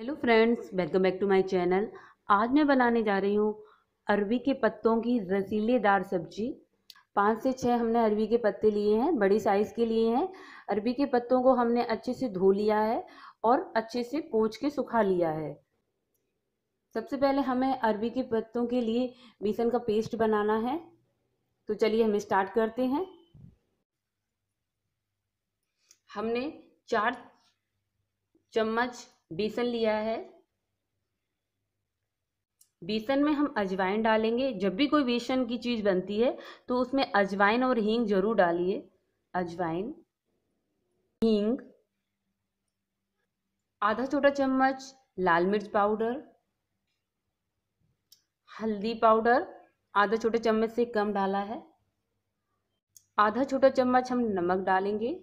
hello friends welcome back to my channel आज मैं बनाने जा रही हूँ अरबी के पत्तों की रसीलेदार सब्जी पाँच से छः हमने अरबी के पत्ते लिए हैं बड़ी साइज़ के लिए हैं अरबी के पत्तों को हमने अच्छे से धो लिया है और अच्छे से पोंछ के सुखा लिया है सबसे पहले हमें अरबी के पत्तों के लिए बेसन का पेस्ट बनाना है तो चलिए हम स्टार्ट करते हैं हमने चार चम्मच बेसन लिया है बेसन में हम अजवाइन डालेंगे जब भी कोई बेसन की चीज़ बनती है तो उसमें अजवाइन और हींग जरूर डालिए अजवाइन हींग आधा छोटा चम्मच लाल मिर्च पाउडर हल्दी पाउडर आधा छोटे चम्मच से कम डाला है आधा छोटा चम्मच हम नमक डालेंगे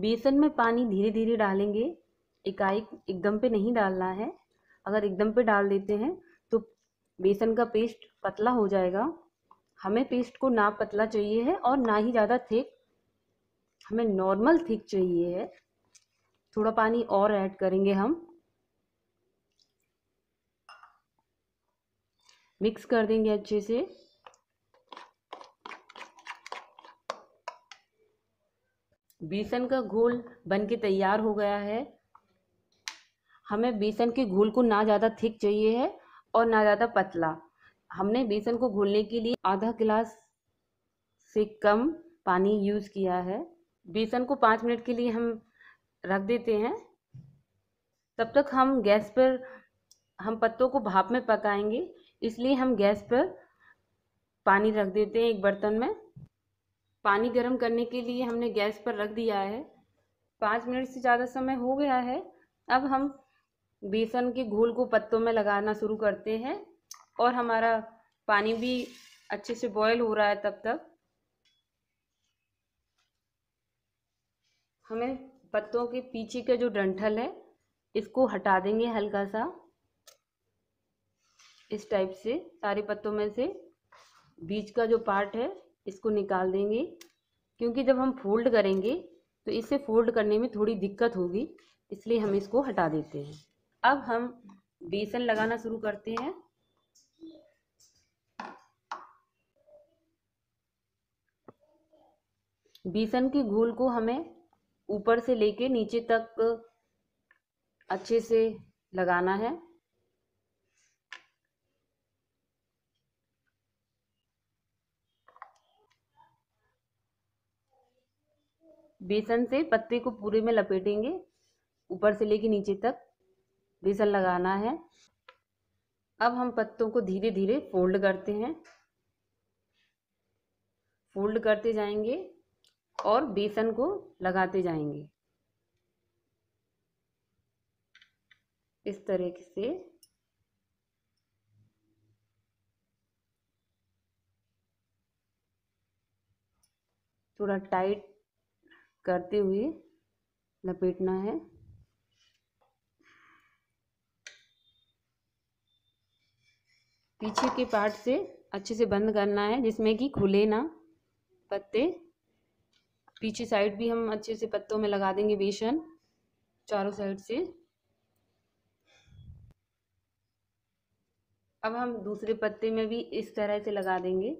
बेसन में पानी धीरे धीरे डालेंगे इकाई एकदम पे नहीं डालना है अगर एकदम पे डाल देते हैं तो बेसन का पेस्ट पतला हो जाएगा हमें पेस्ट को ना पतला चाहिए है और ना ही ज़्यादा थिक हमें नॉर्मल थिक चाहिए है थोड़ा पानी और ऐड करेंगे हम मिक्स कर देंगे अच्छे से बेसन का घोल बन के तैयार हो गया है हमें बेसन के घोल को ना ज़्यादा थिक चाहिए है और ना ज़्यादा पतला हमने बेसन को घोलने के लिए आधा गिलास से कम पानी यूज़ किया है बेसन को पाँच मिनट के लिए हम रख देते हैं तब तक हम गैस पर हम पत्तों को भाप में पकाएंगे इसलिए हम गैस पर पानी रख देते हैं एक बर्तन में पानी गर्म करने के लिए हमने गैस पर रख दिया है पाँच मिनट से ज़्यादा समय हो गया है अब हम बेसन के घोल को पत्तों में लगाना शुरू करते हैं और हमारा पानी भी अच्छे से बॉयल हो रहा है तब तक हमें पत्तों के पीछे का जो डंठल है इसको हटा देंगे हल्का सा इस टाइप से सारे पत्तों में से बीज का जो पार्ट है इसको निकाल देंगे क्योंकि जब हम फोल्ड करेंगे तो इसे फोल्ड करने में थोड़ी दिक्कत होगी इसलिए हम इसको हटा देते हैं अब हम बेसन लगाना शुरू करते हैं बेसन की घोल को हमें ऊपर से लेके नीचे तक अच्छे से लगाना है बेसन से पत्ते को पूरे में लपेटेंगे ऊपर से लेके नीचे तक बेसन लगाना है अब हम पत्तों को धीरे धीरे फोल्ड करते हैं फोल्ड करते जाएंगे और बेसन को लगाते जाएंगे इस तरह से थोड़ा टाइट करते हुए लपेटना है पीछे के पार्ट से अच्छे से बंद करना है जिसमें कि खुले ना पत्ते पीछे साइड भी हम अच्छे से पत्तों में लगा देंगे बेसन चारों साइड से अब हम दूसरे पत्ते में भी इस तरह से लगा देंगे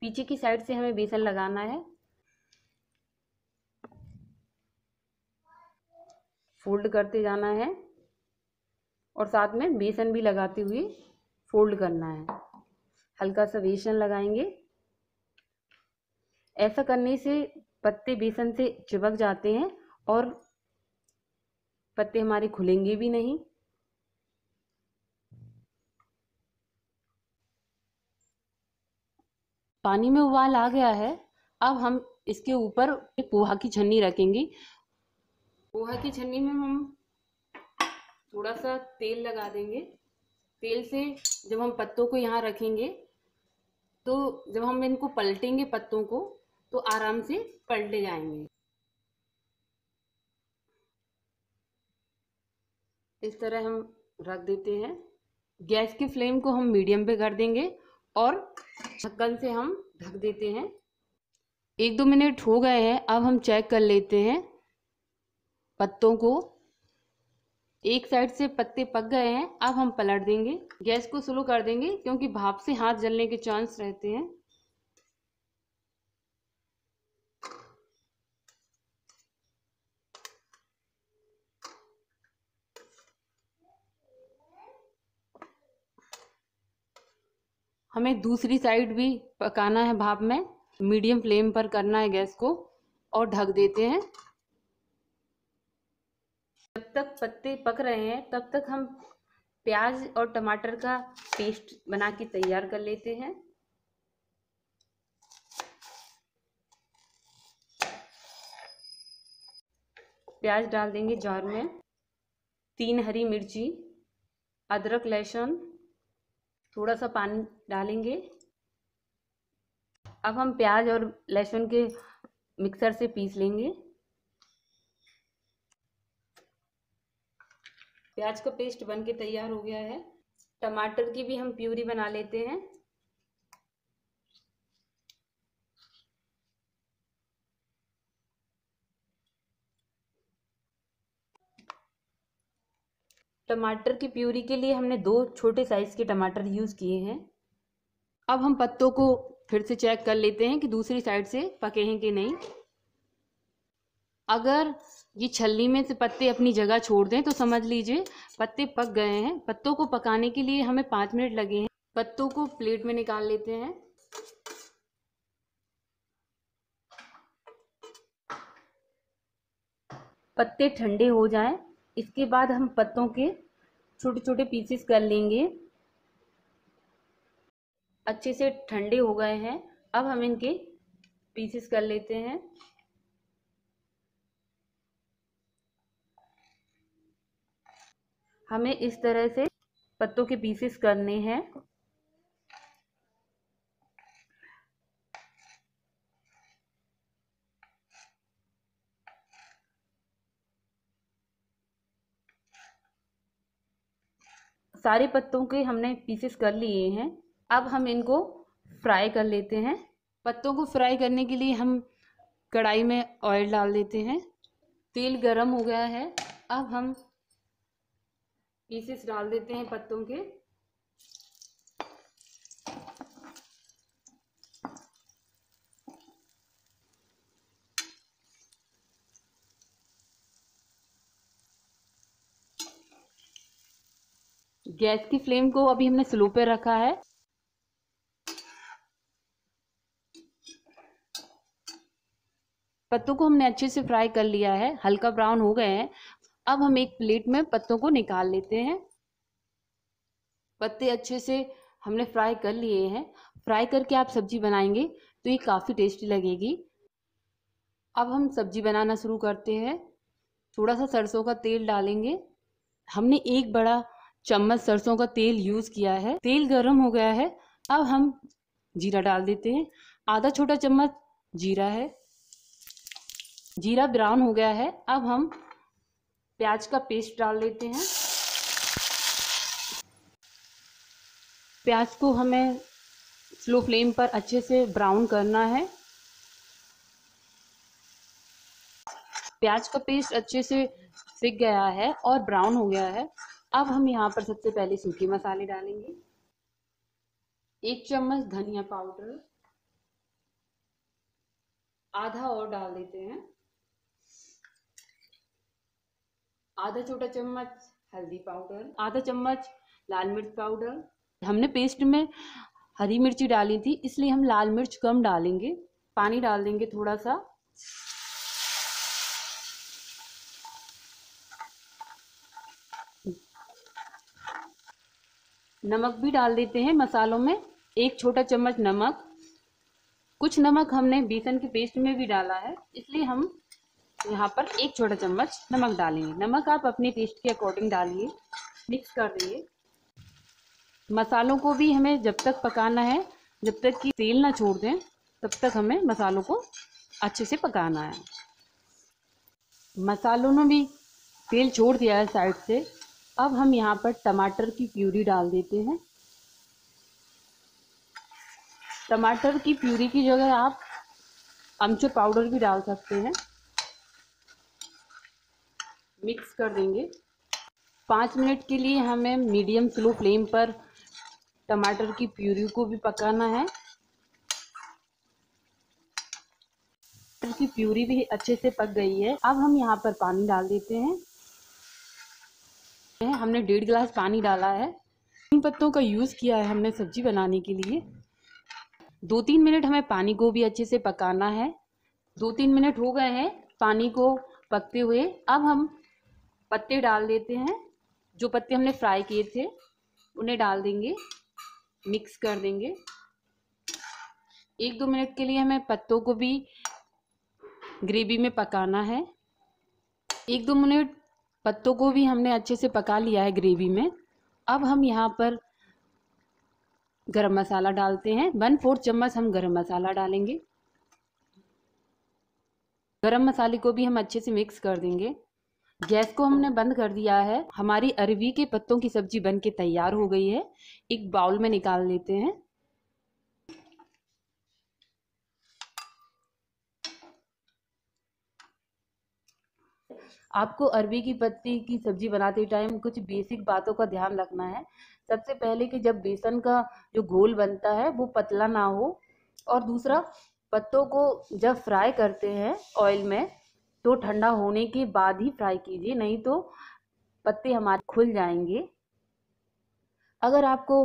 पीछे की साइड से हमें बेसन लगाना है फोल्ड करते जाना है और साथ में बेसन भी लगाते हुए फोल्ड करना है हल्का सा बेसन लगाएंगे ऐसा करने से पत्ते बेसन से चिपक जाते हैं और पत्ते हमारे खुलेंगे भी नहीं पानी में उबाल आ गया है अब हम इसके ऊपर पोहा की छन्नी रखेंगे पोहा की छन्नी में हम थोड़ा सा तेल लगा देंगे तेल से जब हम पत्तों को यहाँ रखेंगे तो जब हम इनको पलटेंगे पत्तों को तो आराम से पलटे जाएंगे इस तरह हम रख देते हैं गैस की फ्लेम को हम मीडियम पे कर देंगे और ढक्कन से हम ढक देते हैं एक दो मिनट हो गए हैं अब हम चेक कर लेते हैं पत्तों को एक साइड से पत्ते पक गए हैं अब हम पलट देंगे गैस को स्लो कर देंगे क्योंकि भाप से हाथ जलने के चांस रहते हैं हमें दूसरी साइड भी पकाना है भाप में मीडियम फ्लेम पर करना है गैस को और ढक देते हैं जब तक पत्ते पक रहे हैं तब तक हम प्याज और टमाटर का पेस्ट बना के तैयार कर लेते हैं प्याज डाल देंगे जार में तीन हरी मिर्ची अदरक लहसुन थोड़ा सा पानी डालेंगे अब हम प्याज और लहसुन के मिक्सर से पीस लेंगे प्याज का पेस्ट बन के तैयार हो गया है टमाटर की भी हम प्यूरी बना लेते हैं टमाटर की प्यूरी के लिए हमने दो छोटे साइज़ के टमाटर यूज़ किए हैं अब हम पत्तों को फिर से चेक कर लेते हैं कि दूसरी साइड से पके हैं कि नहीं अगर ये छलनी में से पत्ते अपनी जगह छोड़ दें तो समझ लीजिए पत्ते पक गए हैं पत्तों को पकाने के लिए हमें पाँच मिनट लगे हैं पत्तों को प्लेट में निकाल लेते हैं पत्ते ठंडे हो जाएं इसके बाद हम पत्तों के छोटे छोटे पीसेस कर लेंगे अच्छे से ठंडे हो गए हैं अब हम इनके पीसेस कर लेते हैं हमें इस तरह से पत्तों के पीसेस करने हैं सारे पत्तों के हमने पीसेस कर लिए हैं अब हम इनको फ्राई कर लेते हैं पत्तों को फ्राई करने के लिए हम कढ़ाई में ऑयल डाल देते हैं तेल गरम हो गया है अब हम पीसेस डाल देते हैं पत्तों के गैस की फ्लेम को अभी हमने स्लो पे रखा है पत्तों को हमने अच्छे से फ्राई कर लिया है हल्का ब्राउन हो गए हैं अब हम एक प्लेट में पत्तों को निकाल लेते हैं पत्ते अच्छे से हमने फ्राई कर लिए हैं फ्राई करके आप सब्जी बनाएंगे तो ये काफ़ी टेस्टी लगेगी अब हम सब्जी बनाना शुरू करते हैं थोड़ा सा सरसों का तेल डालेंगे हमने एक बड़ा चम्मच सरसों का तेल यूज़ किया है तेल गर्म हो गया है अब हम जीरा डाल देते हैं आधा छोटा चम्मच जीरा है जीरा ब्राउन हो गया है अब हम प्याज का पेस्ट डाल लेते हैं प्याज को हमें स्लो फ्लेम पर अच्छे से ब्राउन करना है प्याज का पेस्ट अच्छे से सिक गया है और ब्राउन हो गया है अब हम यहाँ पर सबसे पहले सूखे मसाले डालेंगे एक चम्मच धनिया पाउडर आधा और डाल देते हैं आधा छोटा चम्मच हल्दी पाउडर आधा चम्मच लाल मिर्च पाउडर हमने पेस्ट में हरी मिर्ची डाली थी इसलिए हम लाल मिर्च कम डालेंगे पानी डाल देंगे थोड़ा सा नमक भी डाल देते हैं मसालों में एक छोटा चम्मच नमक कुछ नमक हमने बेसन के पेस्ट में भी डाला है इसलिए हम यहाँ पर एक छोटा चम्मच नमक डालेंगे नमक आप अपने टेस्ट के अकॉर्डिंग डालिए मिक्स कर दिए मसालों को भी हमें जब तक पकाना है जब तक कि तेल ना छोड़ दें तब तक हमें मसालों को अच्छे से पकाना है मसालों ने भी तेल छोड़ दिया है साइड से अब हम यहाँ पर टमाटर की प्यूरी डाल देते हैं टमाटर की प्यूरी की जगह आप अमचूर पाउडर भी डाल सकते हैं मिक्स कर देंगे पाँच मिनट के लिए हमें मीडियम स्लो फ्लेम पर टमाटर की प्यूरी को भी पकाना है टमाटर की प्यूरी भी अच्छे से पक गई है अब हम यहाँ पर पानी डाल देते हैं हमने डेढ़ गिलास पानी डाला है इन पत्तों का यूज़ किया है हमने सब्जी बनाने के लिए दो तीन मिनट हमें पानी को भी अच्छे से पकाना है दो तीन मिनट हो गए हैं पानी को पकते हुए अब हम पत्ते डाल देते हैं जो पत्ते हमने फ्राई किए थे उन्हें डाल देंगे मिक्स कर देंगे एक दो मिनट के लिए हमें पत्तों को भी ग्रेवी में पकाना है एक दो मिनट पत्तों को भी हमने अच्छे से पका लिया है ग्रेवी में अब हम यहाँ पर गरम मसाला डालते हैं वन फोर्थ चम्मच हम गरम मसाला डालेंगे गरम मसाले को भी हम अच्छे से मिक्स कर देंगे गैस को हमने बंद कर दिया है हमारी अरवी के पत्तों की सब्जी बन के तैयार हो गई है एक बाउल में निकाल लेते हैं आपको अरबी की पत्ती की सब्जी बनाते टाइम कुछ बेसिक बातों का ध्यान रखना है सबसे पहले कि जब बेसन का जो घोल बनता है वो पतला ना हो और दूसरा पत्तों को जब फ्राई करते हैं ऑयल में तो ठंडा होने के बाद ही फ्राई कीजिए नहीं तो पत्ते हमारे खुल जाएंगे अगर आपको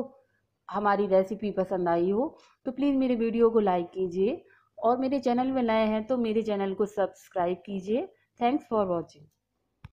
हमारी रेसिपी पसंद आई हो तो प्लीज़ मेरे वीडियो को लाइक कीजिए और मेरे चैनल में नए हैं तो मेरे चैनल को सब्सक्राइब कीजिए थैंक्स फॉर वॉचिंग